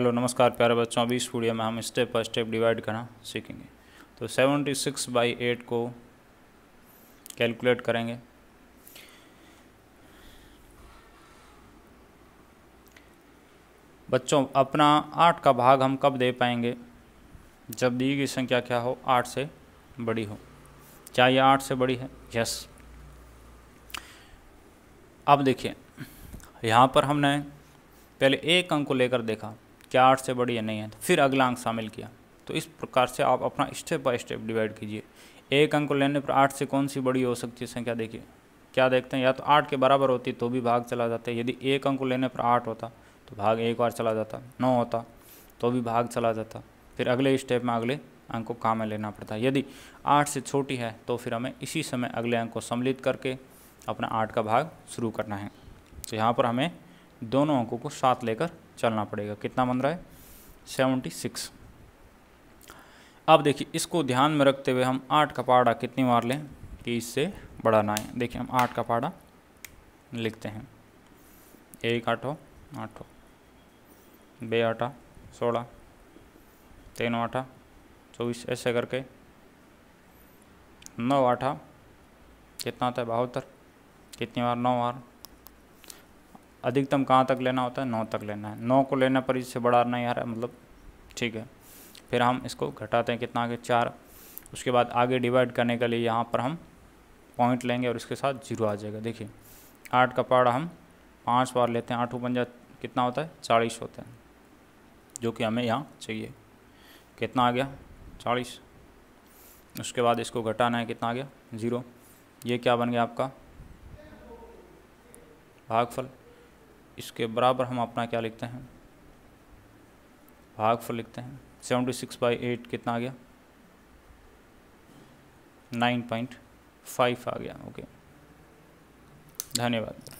hello नमस्कार प्यारे बच्चों अभी इस वीडियो में हम स्टेप बाय स्टेप डिवाइड करना सीखेंगे तो 76 सिक्स बाई एट को कैलकुलेट करेंगे बच्चों अपना आठ का भाग हम कब दे पाएंगे जब दी गई संख्या क्या हो आठ से बड़ी हो क्या ये आठ से बड़ी है यस अब देखिए यहाँ पर हमने पहले एक अंक को लेकर देखा क्या आठ से बड़ी या नहीं है तो फिर अगला अंक शामिल किया तो इस प्रकार से आप अपना स्टेप बाय स्टेप डिवाइड कीजिए एक अंक को लेने पर आठ से कौन सी बड़ी हो सकती है संख्या देखिए क्या देखते हैं या तो आठ के बराबर होती तो भी भाग चला जाता है यदि एक अंक को लेने पर आठ होता तो भाग एक बार चला जाता नौ होता तो भी भाग चला जाता फिर अगले स्टेप में अगले अंक को काम में लेना पड़ता है यदि आठ से छोटी है तो फिर हमें इसी समय अगले अंक को सम्मिलित करके अपना आठ का भाग शुरू करना है तो यहाँ पर हमें दोनों अंकों को साथ लेकर चलना पड़ेगा कितना बन रहा है सेवेंटी सिक्स अब देखिए इसको ध्यान में रखते हुए हम आठ का पाड़ा कितनी बार लें कि इससे बड़ा ना आए देखिए हम आठ का पाड़ा लिखते हैं एक आठो आठो बे आठा सोलह तीन आठा चौबीस ऐसे करके नौ आठा कितना था है बहत्तर कितनी बार नौ बार अधिकतम कहाँ तक लेना होता है नौ तक लेना है नौ को लेने पर इससे बड़ा नहीं आ रहा मतलब ठीक है फिर हम इसको घटाते हैं कितना आगे चार उसके बाद आगे डिवाइड करने के लिए यहाँ पर हम पॉइंट लेंगे और इसके साथ जीरो आ जाएगा देखिए आठ का पहाड़ा हम पाँच बार लेते हैं आठों पंजा कितना होता है चालीस होता है जो कि हमें यहाँ चाहिए कितना आ गया चालीस उसके बाद इसको घटाना है कितना आ गया ज़ीरो ये क्या बन गया आपका भागफल इसके बराबर हम अपना क्या लिखते हैं भागफल लिखते हैं सेवेंटी सिक्स बाई एट कितना आ गया नाइन पॉइंट फाइव आ गया ओके धन्यवाद